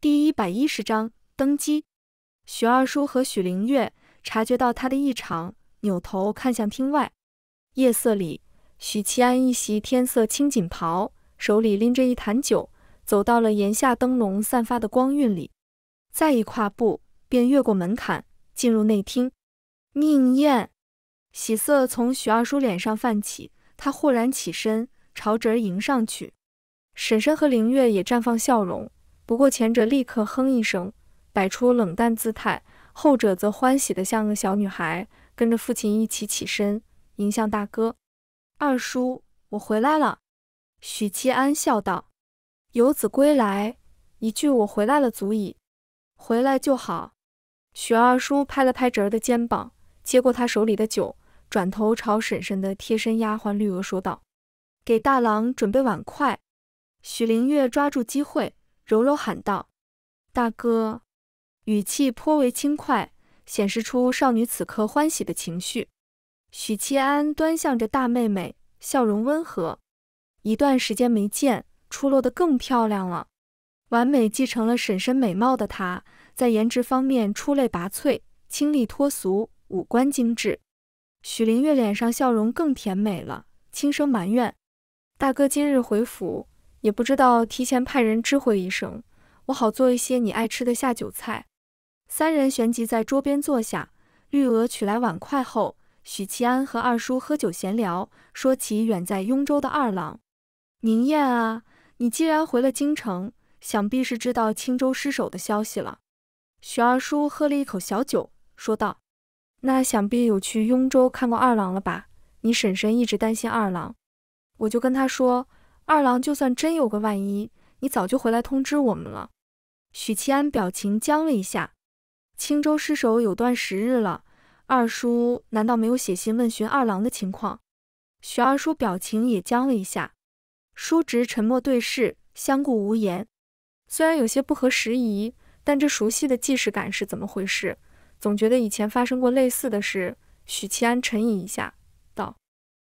第一百一十章登基。许二叔和许灵月察觉到他的异常，扭头看向厅外。夜色里，许七安一袭天色青锦袍，手里拎着一坛酒，走到了檐下灯笼散发的光晕里。再一跨步，便越过门槛，进入内厅。宁宴，喜色从许二叔脸上泛起，他豁然起身，朝侄儿迎上去。婶婶和灵月也绽放笑容。不过前者立刻哼一声，摆出冷淡姿态；后者则欢喜的像个小女孩，跟着父亲一起起身，迎向大哥、二叔：“我回来了。”许七安笑道：“游子归来，一句我回来了足矣。回来就好。”许二叔拍了拍侄儿的肩膀，接过他手里的酒，转头朝婶婶的贴身丫鬟绿娥说道：“给大郎准备碗筷。”许灵月抓住机会。柔柔喊道：“大哥，语气颇为轻快，显示出少女此刻欢喜的情绪。”许七安端向着大妹妹，笑容温和。一段时间没见，出落得更漂亮了，完美继承了婶婶美貌的她，在颜值方面出类拔萃，清丽脱俗，五官精致。许灵月脸上笑容更甜美了，轻声埋怨：“大哥今日回府。”也不知道提前派人知会一声，我好做一些你爱吃的下酒菜。三人旋即在桌边坐下，绿娥取来碗筷后，许其安和二叔喝酒闲聊，说起远在雍州的二郎。宁燕啊，你既然回了京城，想必是知道青州失守的消息了。许二叔喝了一口小酒，说道：“那想必有去雍州看过二郎了吧？你婶婶一直担心二郎，我就跟他说。”二郎，就算真有个万一，你早就回来通知我们了。许七安表情僵了一下。青州失守有段时日了，二叔难道没有写信问询二郎的情况？许二叔表情也僵了一下。叔侄沉默对视，相顾无言。虽然有些不合时宜，但这熟悉的既视感是怎么回事？总觉得以前发生过类似的事。许七安沉吟一下，道：“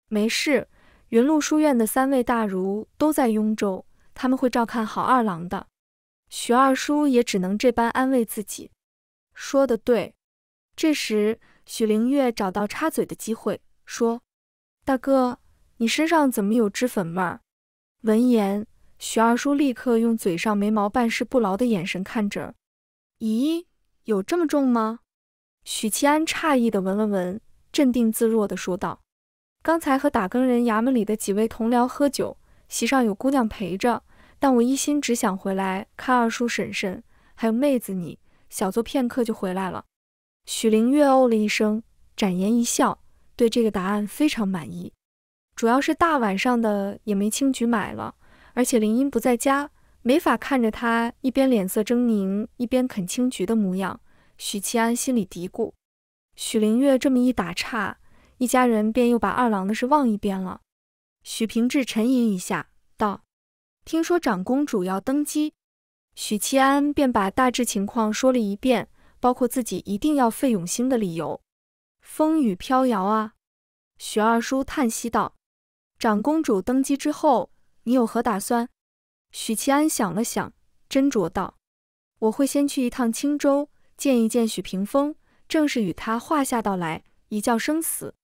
没事。”云路书院的三位大儒都在雍州，他们会照看好二郎的。许二叔也只能这般安慰自己。说的对。这时，许灵月找到插嘴的机会，说：“大哥，你身上怎么有脂粉味儿？”闻言，许二叔立刻用嘴上没毛、办事不牢的眼神看着。咦，有这么重吗？许七安诧异的闻了闻，镇定自若的说道。刚才和打更人衙门里的几位同僚喝酒，席上有姑娘陪着，但我一心只想回来看二叔婶婶，还有妹子你。小坐片刻就回来了。许灵月哦了一声，展颜一笑，对这个答案非常满意。主要是大晚上的也没青桔买了，而且林音不在家，没法看着她一边脸色狰狞一边啃青桔的模样。许七安心里嘀咕。许灵月这么一打岔。一家人便又把二郎的事忘一边了。许平志沉吟一下，道：“听说长公主要登基。”许七安便把大致情况说了一遍，包括自己一定要废永兴的理由。风雨飘摇啊！许二叔叹息道：“长公主登基之后，你有何打算？”许七安想了想，斟酌道：“我会先去一趟青州，见一见许平风，正是与他话下道来，一较生死。”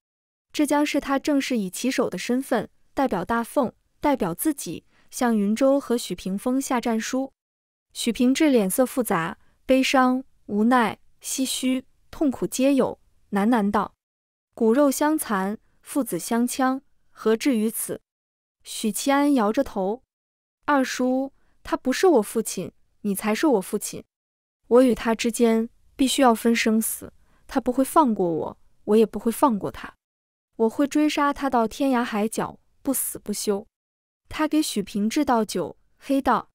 这将是他正式以棋手的身份代表大凤，代表自己向云州和许平峰下战书。许平志脸色复杂，悲伤、无奈、唏嘘、痛苦皆有，喃喃道：“骨肉相残，父子相戕，何至于此？”许七安摇着头：“二叔，他不是我父亲，你才是我父亲。我与他之间必须要分生死，他不会放过我，我也不会放过他。”我会追杀他到天涯海角，不死不休。他给许平志倒酒，黑道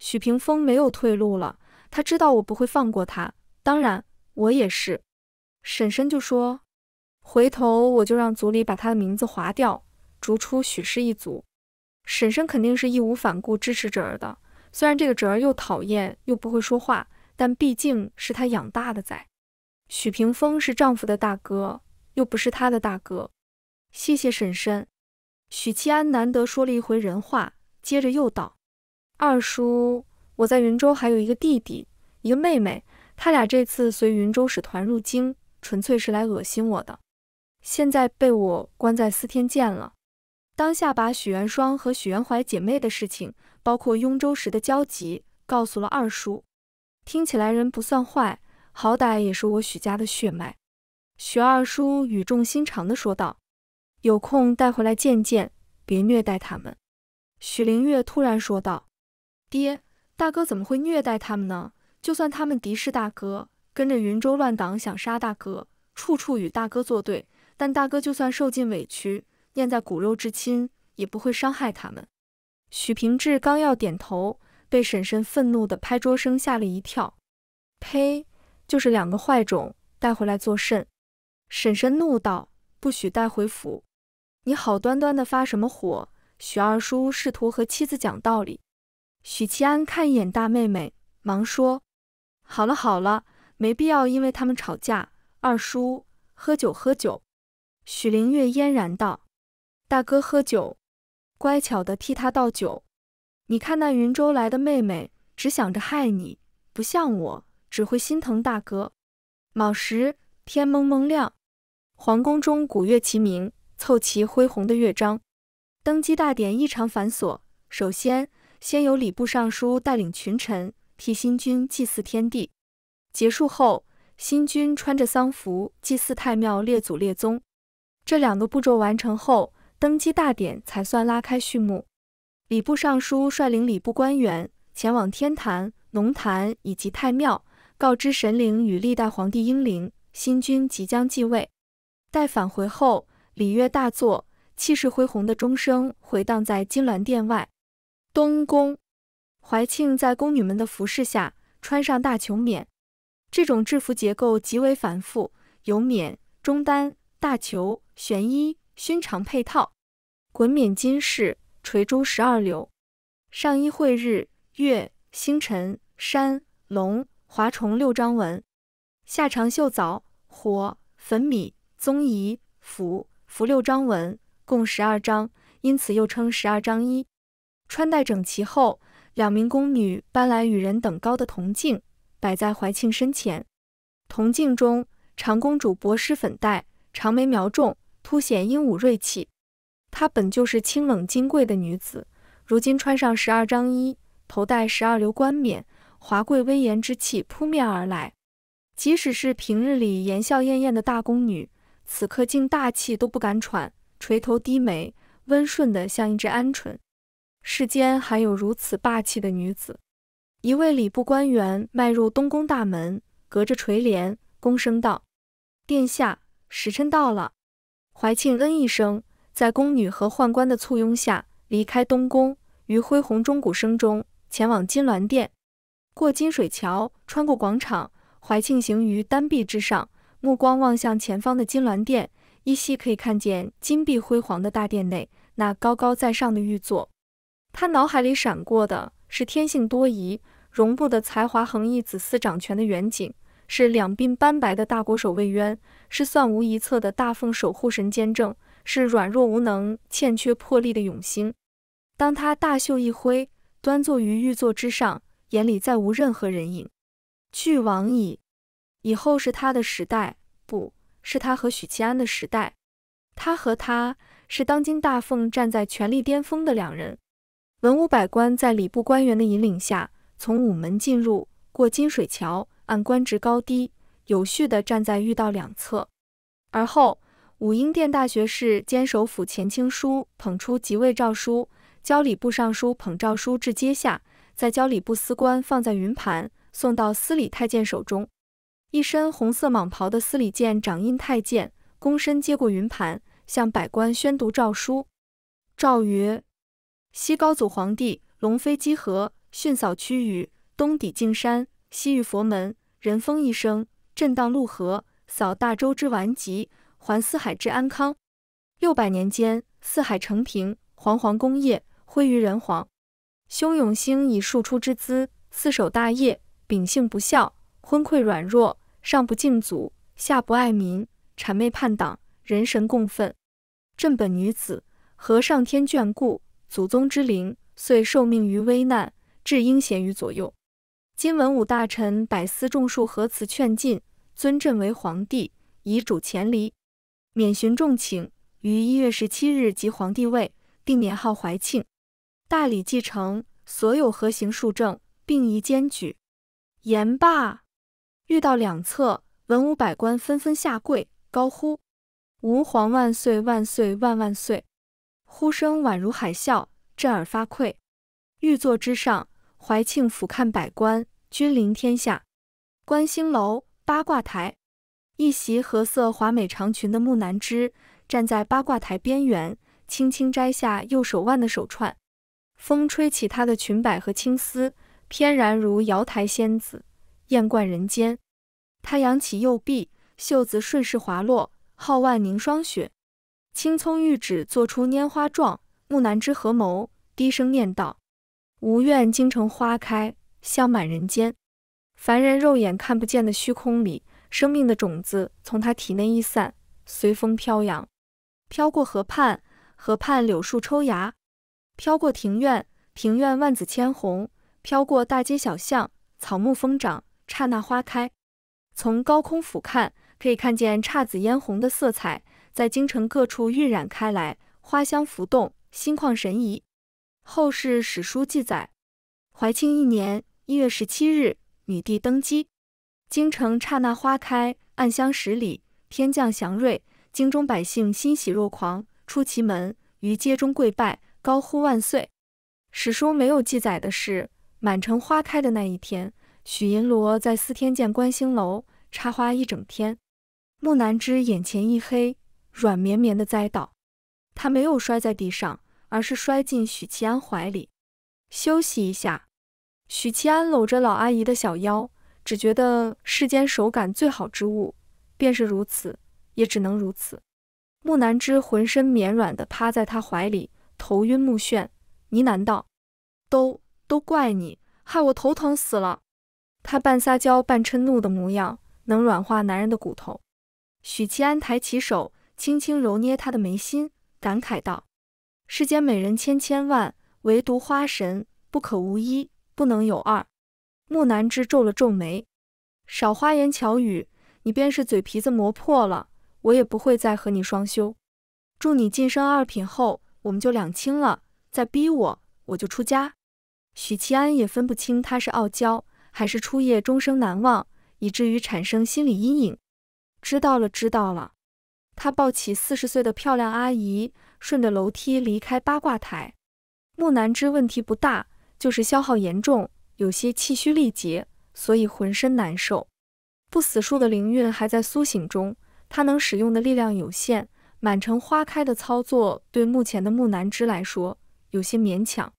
许平风没有退路了。他知道我不会放过他，当然我也是。婶婶就说，回头我就让族里把他的名字划掉，逐出许氏一族。婶婶肯定是义无反顾支持侄儿的。虽然这个侄儿又讨厌又不会说话，但毕竟是他养大的崽。许平风是丈夫的大哥，又不是他的大哥。谢谢婶婶，许七安难得说了一回人话，接着又道：“二叔，我在云州还有一个弟弟，一个妹妹，他俩这次随云州使团入京，纯粹是来恶心我的，现在被我关在司天监了。”当下把许元双和许元怀姐妹的事情，包括雍州时的交集，告诉了二叔。听起来人不算坏，好歹也是我许家的血脉。”许二叔语重心长的说道。有空带回来见见，别虐待他们。”许灵月突然说道。“爹，大哥怎么会虐待他们呢？就算他们敌视大哥，跟着云州乱党想杀大哥，处处与大哥作对，但大哥就算受尽委屈，念在骨肉至亲，也不会伤害他们。”许平志刚要点头，被婶婶愤怒的拍桌声吓了一跳。“呸！就是两个坏种，带回来作甚？”婶婶怒道，“不许带回府！”你好端端的发什么火？许二叔试图和妻子讲道理。许七安看一眼大妹妹，忙说：“好了好了，没必要因为他们吵架。二叔喝酒喝酒。”许灵月嫣然道：“大哥喝酒，乖巧地替他倒酒。你看那云州来的妹妹，只想着害你，不像我，只会心疼大哥。”卯时，天蒙蒙亮，皇宫中鼓乐齐鸣。凑齐恢宏的乐章，登基大典异常繁琐。首先，先由礼部尚书带领群臣替新君祭祀天地。结束后，新君穿着丧服祭祀太庙列祖列宗。这两个步骤完成后，登基大典才算拉开序幕。礼部尚书率领礼部官员前往天坛、龙坛以及太庙，告知神灵与历代皇帝英灵，新君即将继位。待返回后。礼乐大作，气势恢宏的钟声回荡在金銮殿外。东宫，怀庆在宫女们的服侍下穿上大裘冕，这种制服结构极为繁复，有冕、中单、大裘、玄衣、熏长配套，衮冕金饰，垂珠十二绺。上衣绘日、月、星辰、山、龙、华虫六章纹，下长袖藻、火、粉米、棕彝、斧。服六章纹，共十二章，因此又称十二章衣。穿戴整齐后，两名宫女搬来与人等高的铜镜，摆在怀庆身前。铜镜中，长公主薄施粉黛，长眉描重，凸显英武锐气。她本就是清冷金贵的女子，如今穿上十二章衣，头戴十二流冠冕，华贵威严之气扑面而来。即使是平日里言笑晏晏的大宫女。此刻竟大气都不敢喘，垂头低眉，温顺的像一只鹌鹑。世间还有如此霸气的女子？一位礼部官员迈入东宫大门，隔着垂帘，躬声道：“殿下，时辰到了。”怀庆嗯一声，在宫女和宦官的簇拥下离开东宫，于恢宏钟鼓声中前往金銮殿。过金水桥，穿过广场，怀庆行于丹陛之上。目光望向前方的金銮殿，依稀可以看见金碧辉煌的大殿内那高高在上的玉座。他脑海里闪过的，是天性多疑、容不得才华横溢子嗣掌权的远景；是两鬓斑白的大国守卫渊；是算无一策的大奉守护神监正；是软弱无能、欠缺魄力的永兴。当他大袖一挥，端坐于玉座之上，眼里再无任何人影。俱往矣。以后是他的时代，不是他和许七安的时代。他和他是当今大奉站在权力巅峰的两人。文武百官在礼部官员的引领下，从午门进入，过金水桥，按官职高低有序地站在御道两侧。而后，武英殿大学士兼首辅钱清书捧出即位诏书，交礼部尚书捧诏书至阶下，再交礼部司官放在云盘，送到司礼太监手中。一身红色蟒袍的司礼监掌印太监躬身接过云盘，向百官宣读诏书。诏曰：西高祖皇帝龙飞鸡河，逊扫区域，东抵径山，西域佛门，人风一声，震荡陆河，扫大周之顽疾，还四海之安康。六百年间，四海承平，煌煌功业，辉于人皇。兄永兴以庶出之资，四守大业，秉性不孝，昏聩软弱。上不敬祖，下不爱民，谄媚叛党，人神共愤。朕本女子，何上天眷顾，祖宗之灵，遂受命于危难，至英贤于左右。今文武大臣百思众庶何辞劝进，尊朕为皇帝，以主前离，免寻众请。于一月十七日即皇帝位，定年号怀庆。大礼继承，所有和行数政，并宜兼举。言罢。御道两侧，文武百官纷纷下跪，高呼：“吾皇万岁万岁万万岁！”呼声宛如海啸，震耳发聩。御座之上，怀庆俯瞰百官，君临天下。观星楼八卦台，一袭荷色华美长裙的木南枝站在八卦台边缘，轻轻摘下右手腕的手串，风吹起她的裙摆和青丝，翩然如瑶台仙子。艳冠人间，他扬起右臂，袖子顺势滑落，皓腕凝霜雪，青葱玉指做出拈花状，木兰之合眸，低声念道：“吾愿京城花开，香满人间。”凡人肉眼看不见的虚空里，生命的种子从他体内一散，随风飘扬，飘过河畔，河畔柳树抽芽；飘过庭院，庭院万紫千红；飘过大街小巷，草木疯长。刹那花开，从高空俯瞰，可以看见姹紫嫣红的色彩在京城各处晕染开来，花香浮动，心旷神怡。后世史书记载，怀庆一年一月十七日，女帝登基，京城刹那花开，暗香十里，天降祥瑞，京中百姓欣喜若狂，出其门于街中跪拜，高呼万岁。史书没有记载的是，满城花开的那一天。许银罗在司天监观星楼插花一整天，木南枝眼前一黑，软绵绵的栽倒。他没有摔在地上，而是摔进许七安怀里。休息一下。许七安搂着老阿姨的小腰，只觉得世间手感最好之物，便是如此，也只能如此。木南枝浑身绵软的趴在他怀里，头晕目眩，呢喃道：“都都怪你，害我头疼死了。”他半撒娇半嗔怒的模样，能软化男人的骨头。许七安抬起手，轻轻揉捏他的眉心，感慨道：“世间美人千千万，唯独花神不可无一，不能有二。”木南枝皱了皱眉：“少花言巧语，你便是嘴皮子磨破了，我也不会再和你双修。祝你晋升二品后，我们就两清了。再逼我，我就出家。”许七安也分不清他是傲娇。还是初夜终生难忘，以至于产生心理阴影。知道了，知道了。他抱起四十岁的漂亮阿姨，顺着楼梯离开八卦台。木南枝问题不大，就是消耗严重，有些气虚力竭，所以浑身难受。不死树的灵韵还在苏醒中，他能使用的力量有限。满城花开的操作对目前的木南枝来说有些勉强，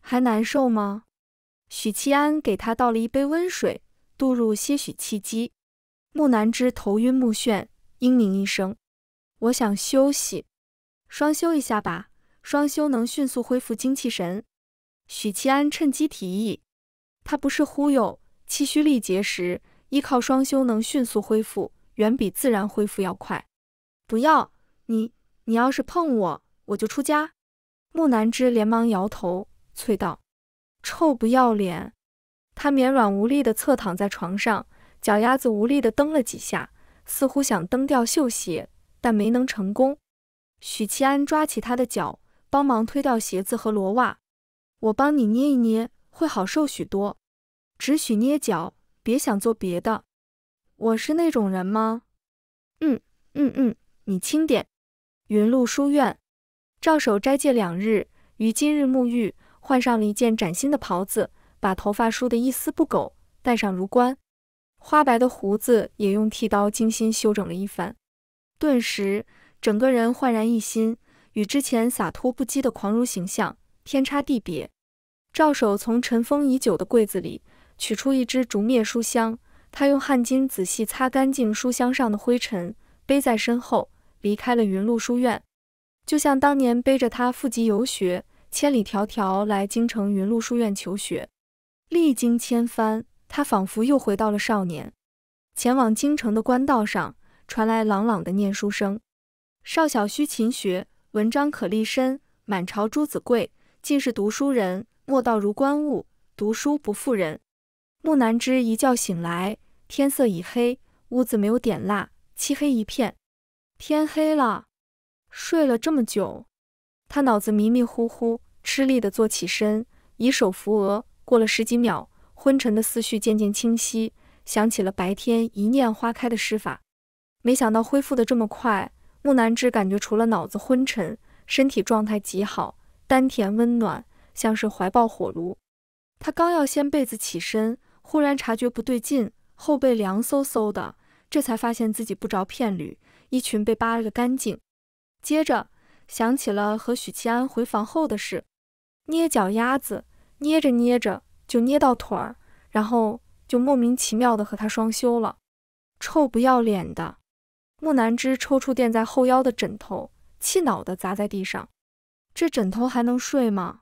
还难受吗？许七安给他倒了一杯温水，注入些许气机。木南枝头晕目眩，嘤咛一声：“我想休息，双休一下吧。双休能迅速恢复精气神。”许七安趁机提议：“他不是忽悠，气虚力竭时，依靠双休能迅速恢复，远比自然恢复要快。”“不要你，你要是碰我，我就出家。”木南枝连忙摇头，催道。臭不要脸！他绵软无力地侧躺在床上，脚丫子无力地蹬了几下，似乎想蹬掉绣鞋，但没能成功。许七安抓起他的脚，帮忙推掉鞋子和罗袜。我帮你捏一捏，会好受许多。只许捏脚，别想做别的。我是那种人吗？嗯嗯嗯，你轻点。云麓书院，赵守斋戒两日，于今日沐浴。换上了一件崭新的袍子，把头发梳得一丝不苟，戴上如冠，花白的胡子也用剃刀精心修整了一番，顿时整个人焕然一新，与之前洒脱不羁的狂儒形象天差地别。赵守从尘封已久的柜子里取出一只竹篾书箱，他用汗巾仔细擦干净书箱上的灰尘，背在身后，离开了云麓书院，就像当年背着他赴京游学。千里迢迢来京城云麓书院求学，历经千帆，他仿佛又回到了少年。前往京城的官道上传来朗朗的念书声：“少小须勤学，文章可立身。满朝朱子贵，尽是读书人。莫道儒官物，读书不负人。”木南枝一觉醒来，天色已黑，屋子没有点蜡，漆黑一片。天黑了，睡了这么久。他脑子迷迷糊糊，吃力地坐起身，以手扶额。过了十几秒，昏沉的思绪渐渐清晰，想起了白天一念花开的施法。没想到恢复的这么快，木南枝感觉除了脑子昏沉，身体状态极好，丹田温暖，像是怀抱火炉。他刚要掀被子起身，忽然察觉不对劲，后背凉飕飕的，这才发现自己不着片缕，衣裙被扒了个干净。接着。想起了和许七安回房后的事，捏脚丫子，捏着捏着就捏到腿儿，然后就莫名其妙的和他双修了。臭不要脸的！木南枝抽出垫在后腰的枕头，气恼的砸在地上。这枕头还能睡吗？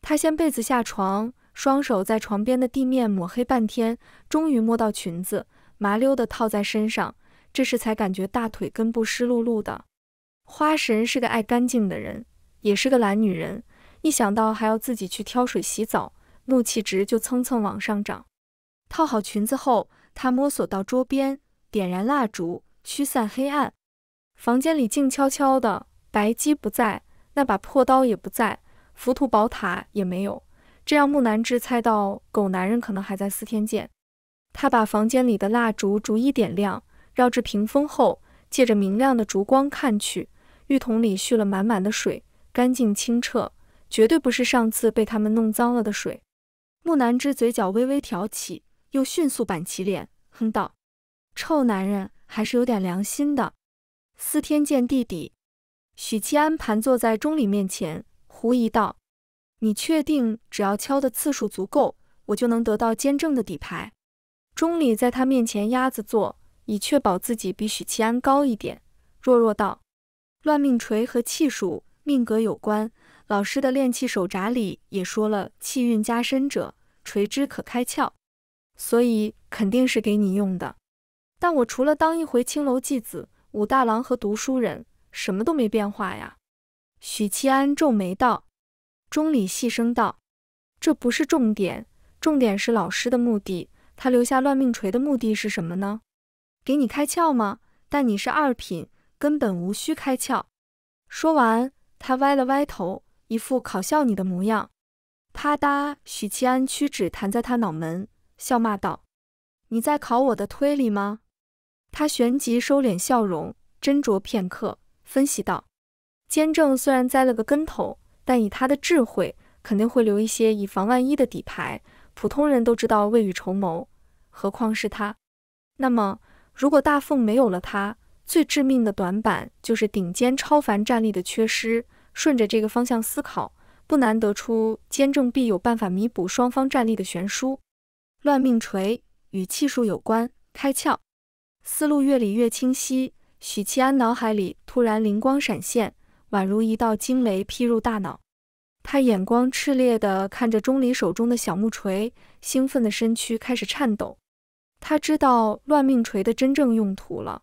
他掀被子下床，双手在床边的地面抹黑半天，终于摸到裙子，麻溜的套在身上。这时才感觉大腿根部湿漉漉的。花神是个爱干净的人，也是个懒女人。一想到还要自己去挑水洗澡，怒气值就蹭蹭往上涨。套好裙子后，她摸索到桌边，点燃蜡烛，驱散黑暗。房间里静悄悄的，白鸡不在，那把破刀也不在，浮屠宝塔也没有。这让木南枝猜到狗男人可能还在四天剑。他把房间里的蜡烛逐一点亮，绕至屏风后，借着明亮的烛光看去。浴桶里蓄了满满的水，干净清澈，绝对不是上次被他们弄脏了的水。木南枝嘴角微微挑起，又迅速板起脸，哼道：“臭男人还是有点良心的。”司天见弟弟，许七安盘坐在钟礼面前，狐疑道：“你确定只要敲的次数足够，我就能得到监正的底牌？”钟礼在他面前鸭子坐，以确保自己比许七安高一点，弱弱道。乱命锤和气数命格有关，老师的炼气手札里也说了，气运加深者，锤之可开窍，所以肯定是给你用的。但我除了当一回青楼妓子、武大郎和读书人，什么都没变化呀。许七安皱眉道。钟离细声道：“这不是重点，重点是老师的目的。他留下乱命锤的目的是什么呢？给你开窍吗？但你是二品。”根本无需开窍。说完，他歪了歪头，一副考笑你的模样。啪嗒，许七安屈指弹在他脑门，笑骂道：“你在考我的推理吗？”他旋即收敛笑容，斟酌片刻，分析道：“监正虽然栽了个跟头，但以他的智慧，肯定会留一些以防万一的底牌。普通人都知道未雨绸缪，何况是他。那么，如果大凤没有了他……”最致命的短板就是顶尖超凡战力的缺失。顺着这个方向思考，不难得出兼正必有办法弥补双方战力的悬殊。乱命锤与气数有关，开窍，思路越理越清晰。许七安脑海里突然灵光闪现，宛如一道惊雷劈入大脑。他眼光炽烈地看着钟离手中的小木锤，兴奋的身躯开始颤抖。他知道乱命锤的真正用途了。